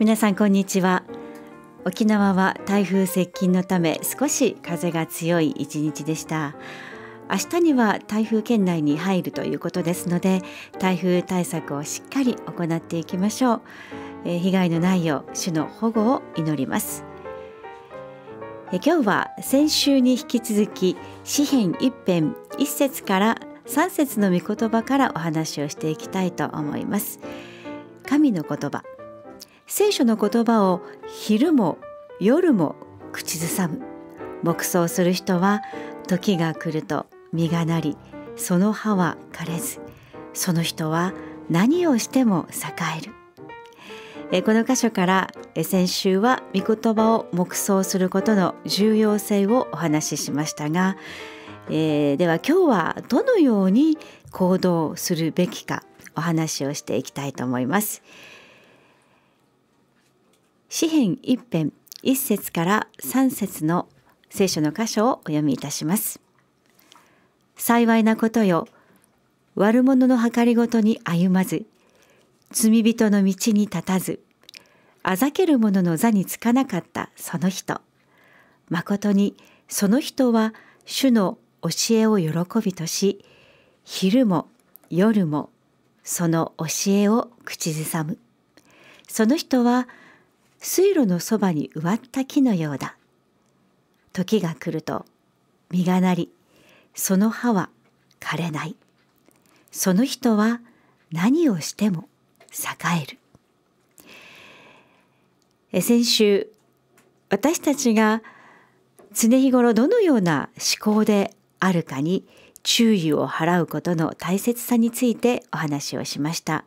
皆さんこんにちは沖縄は台風接近のため少し風が強い一日でした明日には台風圏内に入るということですので台風対策をしっかり行っていきましょう、えー、被害のないよう種の保護を祈りますえ今日は先週に引き続き詩編一編一節から三節の御言葉からお話をしていきたいと思います神の言葉聖書の言葉を昼も夜も口ずさむ黙想する人は時が来ると実がなりその葉は枯れずその人は何をしても栄えるえこの箇所から先週は御言葉を黙想することの重要性をお話ししましたが、えー、では今日はどのように行動するべきかお話をしていきたいと思います。詩篇一編一節から三節の聖書の箇所をお読みいたします。幸いなことよ、悪者の計りごとに歩まず、罪人の道に立たず、あざける者の座につかなかったその人。まことにその人は主の教えを喜びとし、昼も夜もその教えを口ずさむ。その人は水路のそばに植わった木のようだ。時が来ると実がなり、その葉は枯れない。その人は何をしても栄える。え先週、私たちが常日頃どのような思考であるかに注意を払うことの大切さについてお話をしました。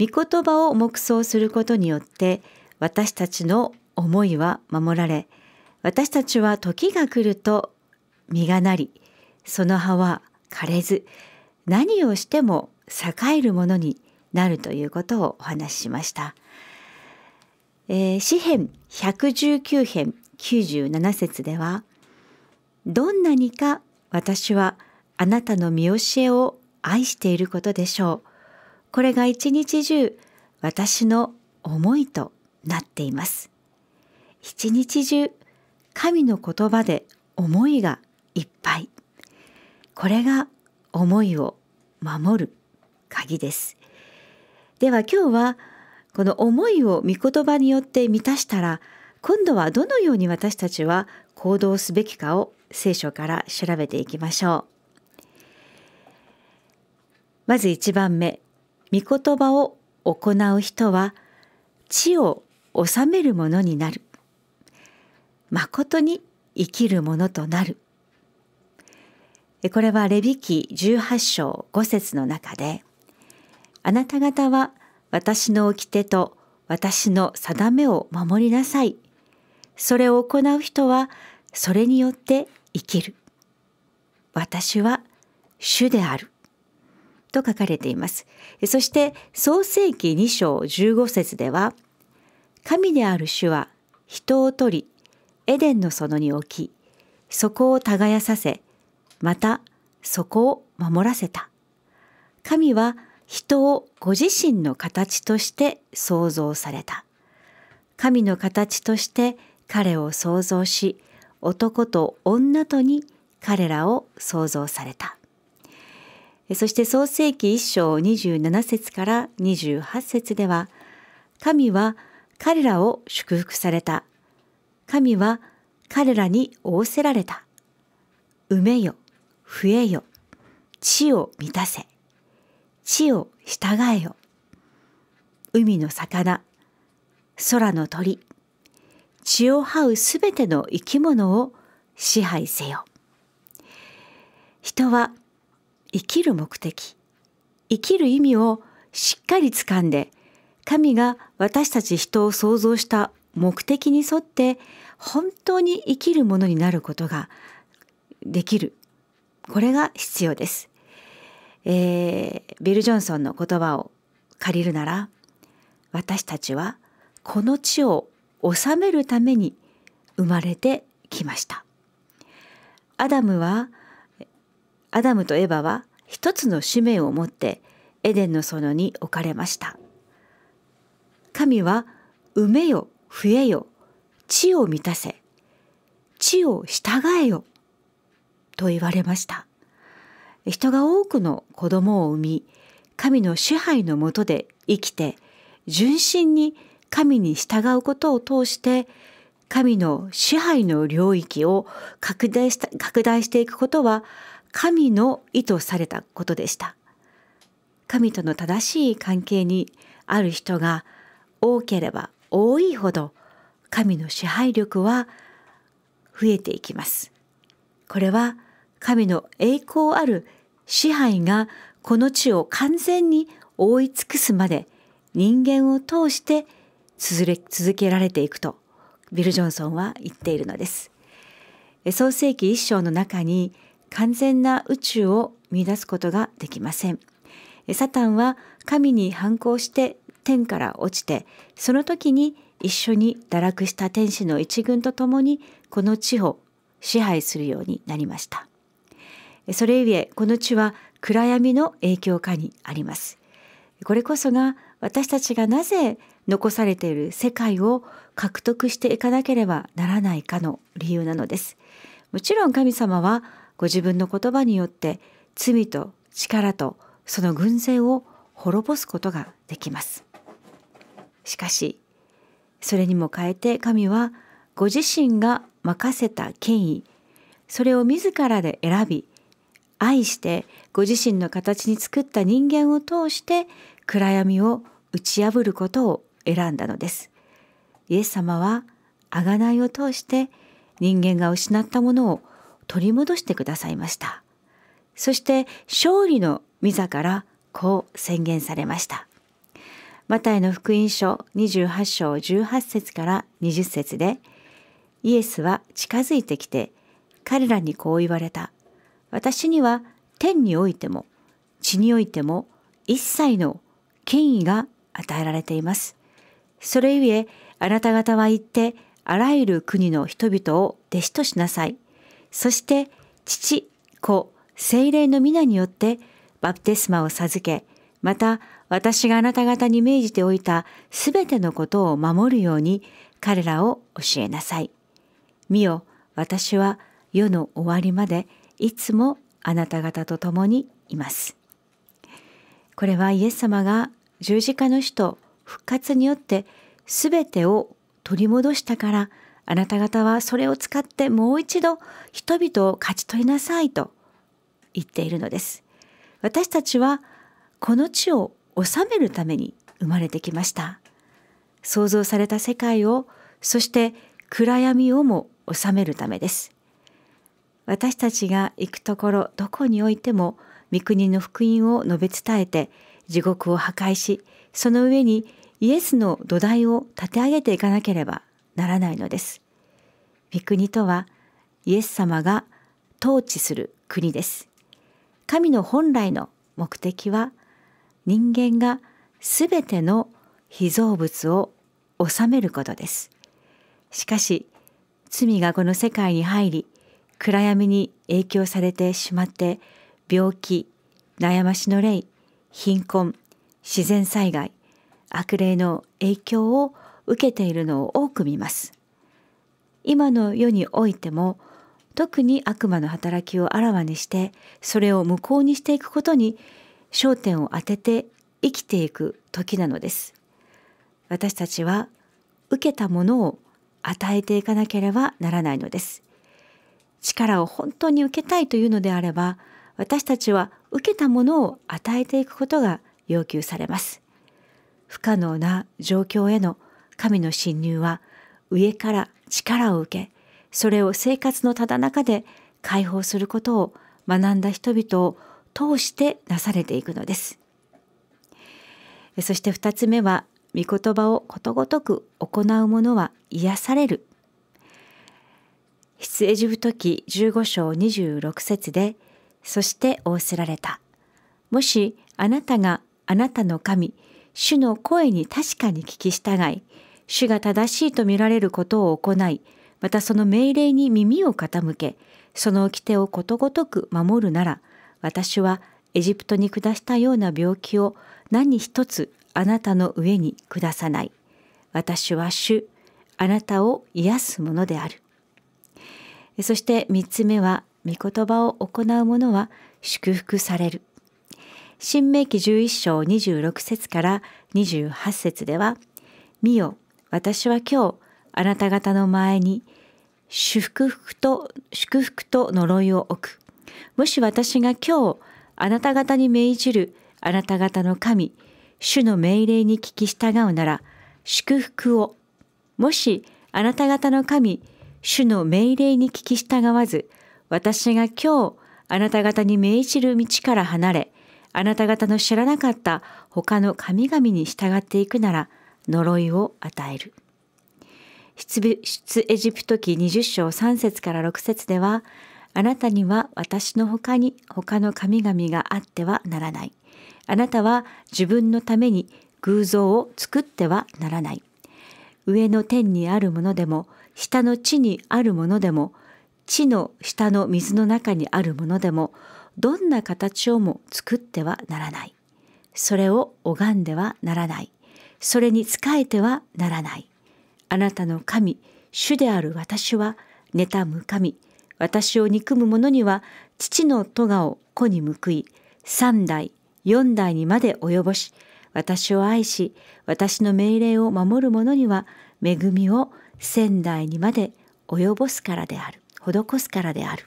御言葉を黙想することによって私たちの思いは守られ私たちは時が来ると実がなりその葉は枯れず何をしても栄えるものになるということをお話ししました。えー、詩編119編97節では「どんなにか私はあなたの見教えを愛していることでしょう」これが一日中私の思いとなっています。一日中神の言葉で思いがいっぱい。これが思いを守る鍵です。では今日はこの思いを御言葉によって満たしたら今度はどのように私たちは行動すべきかを聖書から調べていきましょう。まず1番目、御言葉を行う人は地を治めるものになるまことに生きるものとなるこれはレビ記18章5節の中であなた方は私の掟と私の定めを守りなさいそれを行う人はそれによって生きる私は主であると書かれていますそして創世記2章15節では「神である主は人を取りエデンの園に置きそこを耕させまたそこを守らせた神は人をご自身の形として創造された神の形として彼を創造し男と女とに彼らを創造されたそして創世紀1章27節から28節では神は「彼らを祝福された。神は彼らに仰せられた。埋めよ、増えよ、地を満たせ、地を従えよ。海の魚、空の鳥、血を這うすべての生き物を支配せよ。人は生きる目的、生きる意味をしっかりつかんで神が私たち人を創造した目的に沿って本当に生きるものになることができるこれが必要です、えー、ビル・ジョンソンの言葉を借りるなら私たちはこの地を治めるために生まれてきましたアダムはアダムとエバは一つの使命を持ってエデンの園に置かれました神は埋めよ増えよ地を満たせ地を従えよと言われました人が多くの子供を産み神の支配のもとで生きて純真に神に従うことを通して神の支配の領域を拡大した拡大していくことは神の意図されたことでした。神との正しい関係にある人が多ければ多いほど神の支配力は増えていきます。これは神の栄光ある支配がこの地を完全に覆い尽くすまで人間を通して続けられていくとビル・ジョンソンは言っているのです。創世紀一章の中に完全な宇宙を見出すことができません。サタンは神に反抗して天から落ちてその時に一緒に堕落した天使の一軍と共にこの地を支配するようになりましたそれゆえこの地は暗闇の影響下にありますこれこそが私たちがなぜ残されている世界を獲得していかなければならないかの理由なのですもちろん神様はご自分の言葉によって罪と力とその軍勢を滅ぼすことができますしかしそれにも変えて神はご自身が任せた権威それを自らで選び愛してご自身の形に作った人間を通して暗闇を打ち破ることを選んだのです。イエス様は贖いを通して人間が失ったものを取り戻してくださいました。そして勝利の御座からこう宣言されました。マタイの福音書28章18節から20節でイエスは近づいてきて彼らにこう言われた私には天においても地においても一切の権威が与えられていますそれゆえあなた方は行ってあらゆる国の人々を弟子としなさいそして父子精霊の皆によってバプテスマを授けまた私があなた方に命じておいたすべてのことを守るように彼らを教えなさい。見よ、私は世の終わりまでいつもあなた方と共にいます。これはイエス様が十字架の死と復活によって全てを取り戻したからあなた方はそれを使ってもう一度人々を勝ち取りなさいと言っているのです。私たちはこの地を治めるために生まれてきました創造された世界をそして暗闇をも治めるためです私たちが行くところどこにおいても御国の福音を述べ伝えて地獄を破壊しその上にイエスの土台を立て上げていかなければならないのです御国とはイエス様が統治する国です神の本来の目的は人間がすべての被造物を治めることです。しかし罪がこの世界に入り暗闇に影響されてしまって病気悩ましの霊貧困自然災害悪霊の影響を受けているのを多く見ます。今の世においても特に悪魔の働きをあらわにしてそれを無効にしていくことに焦点を当てて生きていく時なのです私たちは受けたものを与えていかなければならないのです力を本当に受けたいというのであれば私たちは受けたものを与えていくことが要求されます不可能な状況への神の侵入は上から力を受けそれを生活のただ中で解放することを学んだ人々を通してなされていくのです。そして2つ目は御言葉をことごとく行う者は癒される。出エジプト記15章26節で「そして仰せられた」「もしあなたがあなたの神主の声に確かに聞き従い主が正しいと見られることを行いまたその命令に耳を傾けその掟をことごとく守るなら私はエジプトに下したような病気を何一つあなたの上に下さない。私は主、あなたを癒すものである。そして3つ目は、御言葉を行う者は祝福される。新明記11章26節から28節では、見よ、私は今日、あなた方の前に、祝福と、祝福と呪いを置く。もし私が今日あなた方に命じるあなた方の神、主の命令に聞き従うなら、祝福を。もしあなた方の神、主の命令に聞き従わず、私が今日あなた方に命じる道から離れ、あなた方の知らなかった他の神々に従っていくなら、呪いを与える。出エジプト記20章3節から6節では、あなたには私の他に他の神々があってはならない。あなたは自分のために偶像を作ってはならない。上の天にあるものでも、下の地にあるものでも、地の下の水の中にあるものでも、どんな形をも作ってはならない。それを拝んではならない。それに仕えてはならない。あなたの神、主である私は、妬む神、私を憎む者には父の戸郷を子に報い三代四代にまで及ぼし私を愛し私の命令を守る者には恵みを仙台にまで及ぼすからである施すからである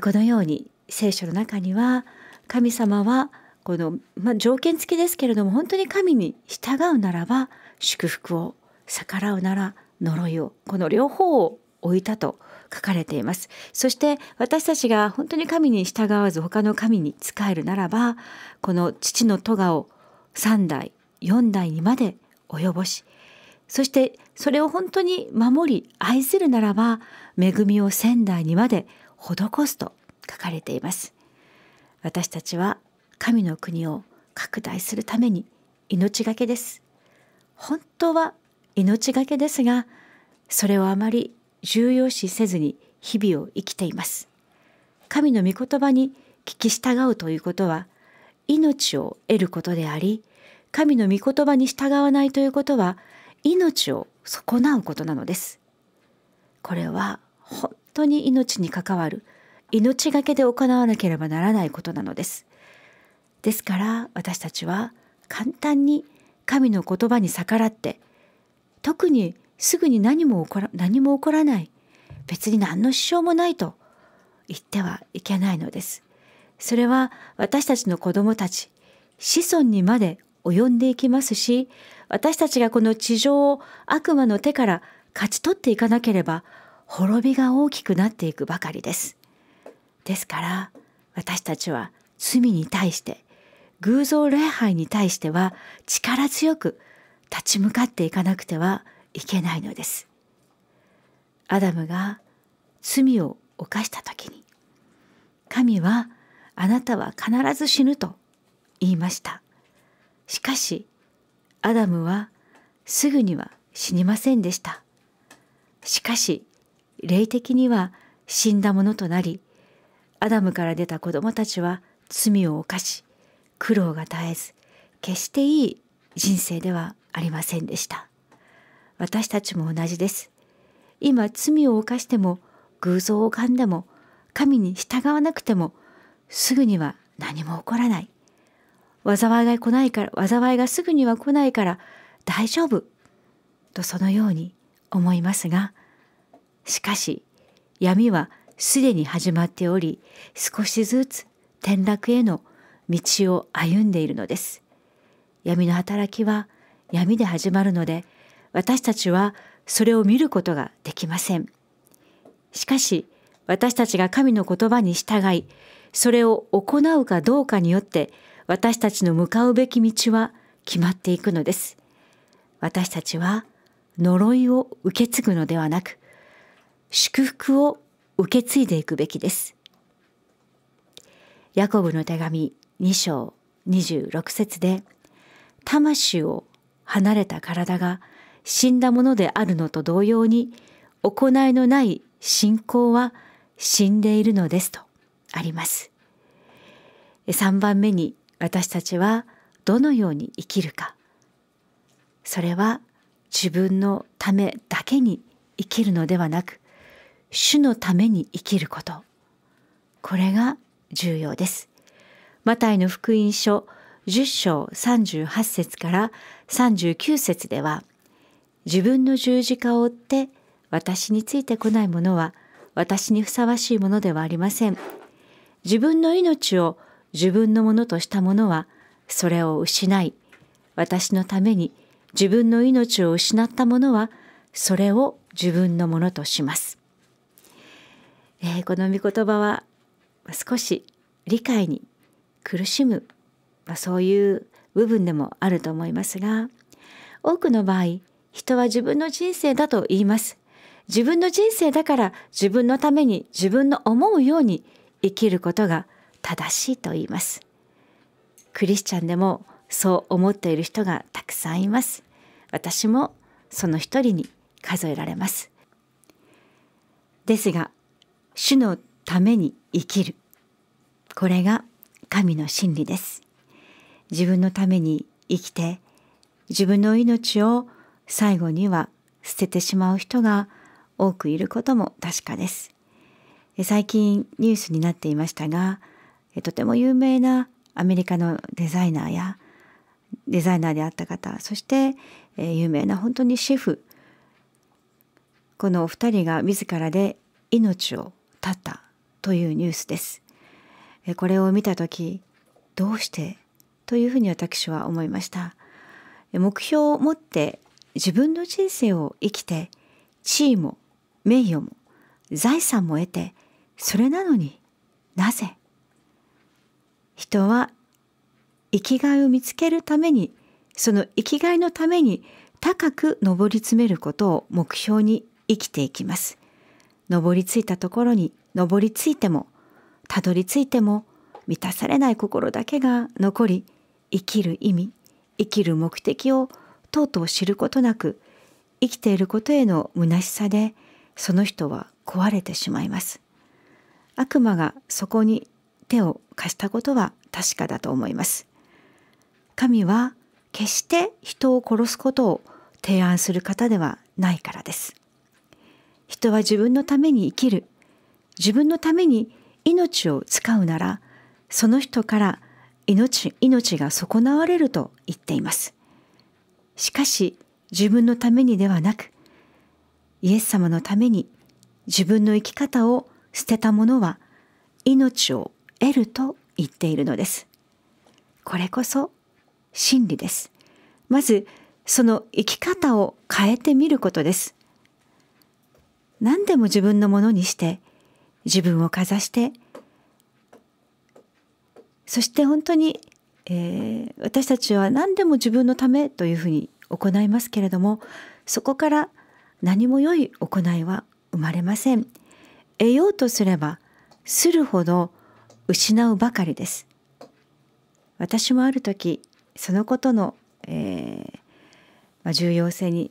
このように聖書の中には神様はこの、まあ、条件付きですけれども本当に神に従うならば祝福を逆らうなら呪いをこの両方を置いたと書かれていますそして私たちが本当に神に従わず他の神に仕えるならばこの父の戸郷を3代4代にまで及ぼしそしてそれを本当に守り愛するならば恵みを仙台にまで施すと書かれています私たちは神の国を拡大するために命がけです本当は命がけですがそれをあまり重要視せずに日々を生きています。神の御言葉に聞き従うということは命を得ることであり神の御言葉に従わないということは命を損なうことなのです。これは本当に命に関わる命がけで行わなければならないことなのです。ですから私たちは簡単に神の言葉に逆らって特にすぐに何も起こら何も起こらない別に何の支障もないと言ってはいけないのです。それは私たちの子供たち子孫にまで及んでいきますし私たちがこの地上を悪魔の手から勝ち取っていかなければ滅びが大きくなっていくばかりです。ですから私たちは罪に対して偶像礼拝に対しては力強く立ち向かっていかなくてはいけないのです。アダムが罪を犯した時に神はあなたは必ず死ぬと言いました。しかしアダムはすぐには死にませんでした。しかし霊的には死んだものとなりアダムから出た子供たちは罪を犯し苦労が絶えず決していい人生ではありませんでした。私たちも同じです。今罪を犯しても偶像を噛んでも神に従わなくてもすぐには何も起こらない。災いが来ないから災いがすぐには来ないから大丈夫とそのように思いますがしかし闇はすでに始まっており少しずつ転落への道を歩んでいるのです。闇の働きは闇で始まるので私たちはそれを見ることができません。しかし、私たちが神の言葉に従い、それを行うかどうかによって、私たちの向かうべき道は決まっていくのです。私たちは呪いを受け継ぐのではなく、祝福を受け継いでいくべきです。ヤコブの手紙2章26節で、魂を離れた体が死んだものであるのと同様に行いのない信仰は死んでいるのですとあります。3番目に私たちはどのように生きるかそれは自分のためだけに生きるのではなく主のために生きることこれが重要です。マタイの福音書10章38節から39節では自分の十字架を追って私についてこないものは私にふさわしいものではありません。自分の命を自分のものとしたものはそれを失い私のために自分の命を失ったものはそれを自分のものとします。えー、この御言葉は少し理解に苦しむ、まあ、そういう部分でもあると思いますが多くの場合人は自分の人生だと言います。自分の人生だから自分のために自分の思うように生きることが正しいと言います。クリスチャンでもそう思っている人がたくさんいます。私もその一人に数えられます。ですが、主のために生きる。これが神の真理です。自分のために生きて、自分の命を最後には捨ててしまう人が多くいることも確かです。最近ニュースになっていましたがとても有名なアメリカのデザイナーやデザイナーであった方そして有名な本当にシェフこのお二人が自らで命を絶ったというニュースです。これを見た時どうしてというふうに私は思いました。目標を持って自分の人生を生きて地位も名誉も財産も得てそれなのになぜ人は生きがいを見つけるためにその生きがいのために高く上り詰めることを目標に生きていきます。上り着いたところに上り着いてもたどり着いても満たされない心だけが残り生きる意味生きる目的をとうとう知ることなく生きていることへの虚しさでその人は壊れてしまいます悪魔がそこに手を貸したことは確かだと思います神は決して人を殺すことを提案する方ではないからです人は自分のために生きる自分のために命を使うならその人から命命が損なわれると言っていますしかし自分のためにではなくイエス様のために自分の生き方を捨てた者は命を得ると言っているのです。これこそ真理です。まずその生き方を変えてみることです。何でも自分のものにして自分をかざしてそして本当にえー、私たちは何でも自分のためというふうに行いますけれどもそこから何も良い行いは生まれません得ようとすればするほど失うばかりです私もある時そのことの、えー、まあ、重要性に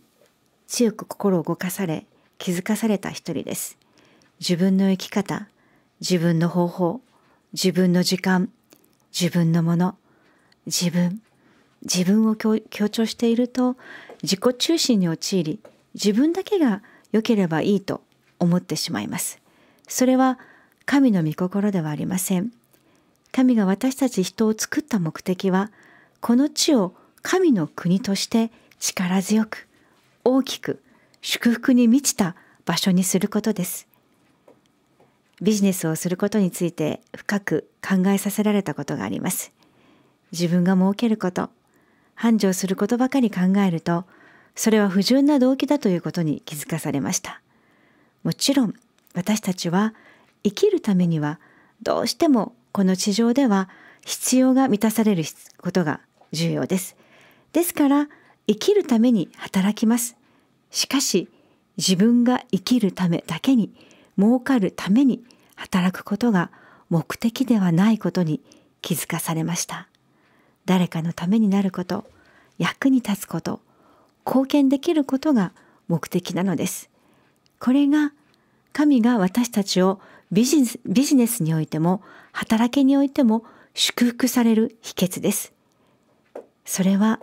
強く心を動かされ気づかされた一人です自分の生き方自分の方法自分の時間自分のもの自分自分を強調していると自己中心に陥り自分だけが良ければいいと思ってしまいます。それは神の御心ではありません。神が私たち人を作った目的はこの地を神の国として力強く大きく祝福に満ちた場所にすることです。ビジネスをすることについて深く考えさせられたことがあります。自分が儲けること繁盛することばかり考えるとそれは不純な動機だということに気づかされましたもちろん私たちは生きるためにはどうしてもこの地上では必要が満たされることが重要ですですから生きるために働きますしかし自分が生きるためだけに儲かるために働くことが目的ではないことに気づかされました誰かのためになること役に立つこと貢献できることが目的なのです。これが神が私たちをビジビジネスにおいても働きにおいても祝福される秘訣です。それは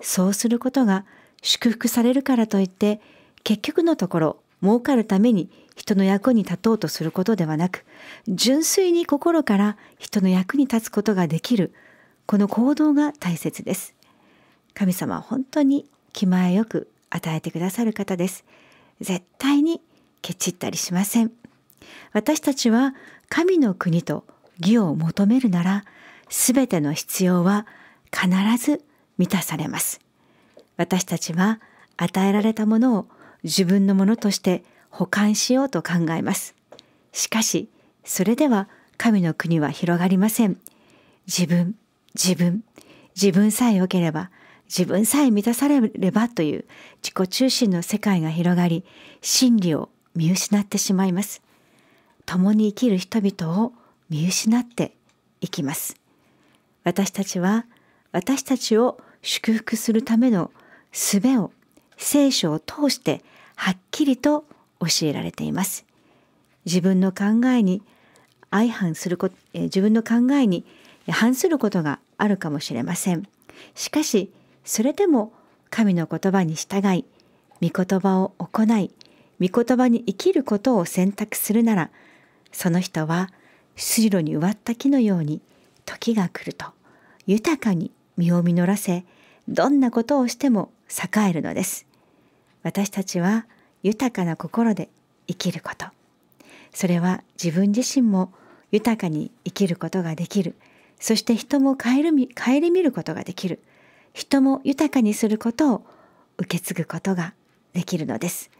そうすることが祝福されるからといって結局のところ儲かるために人の役に立とうとすることではなく純粋に心から人の役に立つことができるこの行動が大切です神様は本当に気前よく与えてくださる方です絶対にケチったりしません私たちは神の国と義を求めるなら全ての必要は必ず満たされます私たちは与えられたものを自分のものとして保管しようと考えますしかしそれでは神の国は広がりません自分自分自分さえ良ければ自分さえ満たされればという自己中心の世界が広がり真理を見失ってしまいます共に生きる人々を見失っていきます私たちは私たちを祝福するための術を聖書を通してはっきりと教えられています自分の考えに相反すること自分の考えに反することがあるかもしれませんしかしそれでも神の言葉に従い御言葉を行い御言葉に生きることを選択するならその人は水路に植わった木のように時が来ると豊かに身を実らせどんなことをしても栄えるのです私たちは豊かな心で生きることそれは自分自身も豊かに生きることができるそして人も顧み顧みることができる人も豊かにすることを受け継ぐことができるのです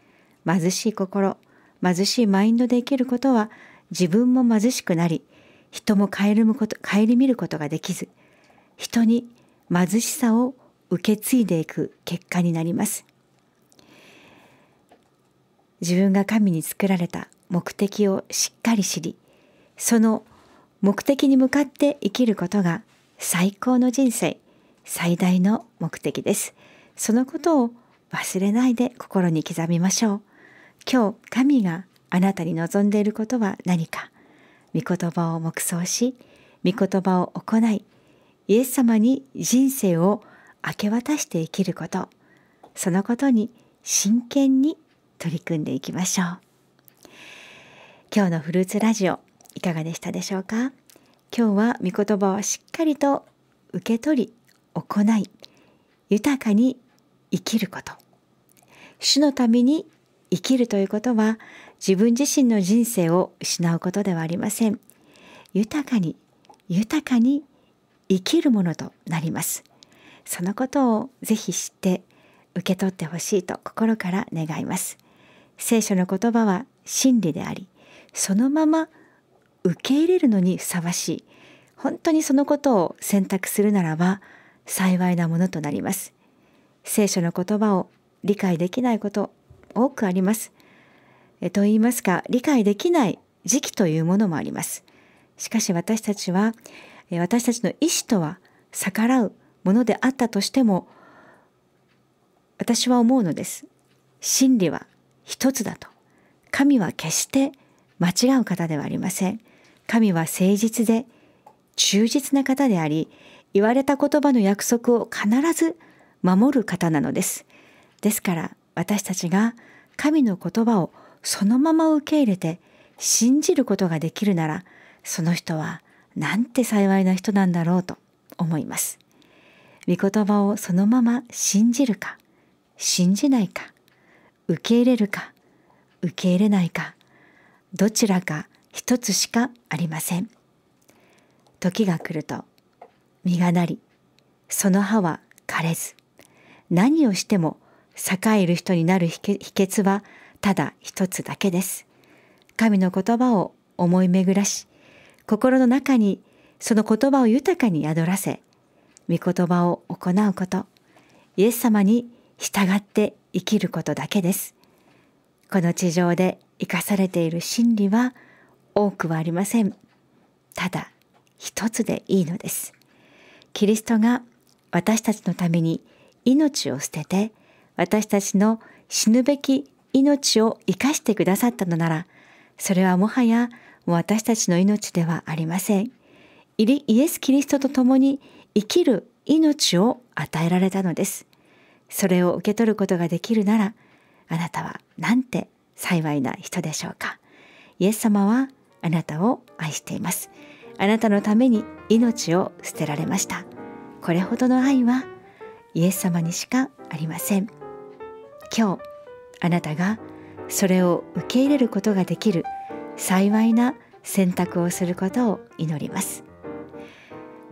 貧しい心貧しいマインドで生きることは自分も貧しくなり人も顧むこと顧みることができず人に貧しさを受け継いでいく結果になります自分が神に作られた目的をしっかり知りその目的に向かって生きることが最高の人生最大の目的ですそのことを忘れないで心に刻みましょう今日神があなたに望んでいることは何か御言葉を黙想し御言葉を行いイエス様に人生を明け渡して生きることそのことに真剣に取り組んでいきましょう今日のフルーツラジオいかがでしたでしょうか今日は御言葉をしっかりと受け取り行い豊かに生きること主のために生きるということは自分自身の人生を失うことではありません豊かに豊かに生きるものとなりますそのことをぜひ知って受け取ってほしいと心から願います聖書の言葉は真理でありそのまま受け入れるのにふさわしい本当にそのことを選択するならば幸いなものとなります聖書の言葉を理解できないこと多くありますえと言いますか理解できない時期というものもありますしかし私たちは私たちの意志とは逆らうものであったとしても私は思うのです真理は一つだと神は決して間違う方ではありません神は誠実で忠実な方であり、言われた言葉の約束を必ず守る方なのです。ですから私たちが神の言葉をそのまま受け入れて信じることができるなら、その人はなんて幸いな人なんだろうと思います。御言葉をそのまま信じるか、信じないか、受け入れるか、受け入れないか、どちらか一つしかありません時が来ると実がなりその葉は枯れず何をしても栄える人になる秘訣はただ一つだけです神の言葉を思い巡らし心の中にその言葉を豊かに宿らせ御言葉を行うことイエス様に従って生きることだけですこの地上で生かされている真理は多くはありませんただ一つでいいのですキリストが私たちのために命を捨てて私たちの死ぬべき命を生かしてくださったのならそれはもはや私たちの命ではありませんイエス・キリストと共に生きる命を与えられたのですそれを受け取ることができるならあなたはなんて幸いな人でしょうかイエス様はあなたを愛しています。あなたのために命を捨てられました。これほどの愛はイエス様にしかありません。今日、あなたがそれを受け入れることができる幸いな選択をすることを祈ります。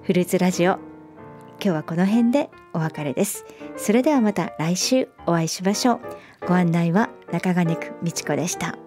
フルーツラジオ、今日はこの辺でお別れです。それではまた来週お会いしましょう。ご案内は中金区美智子でした。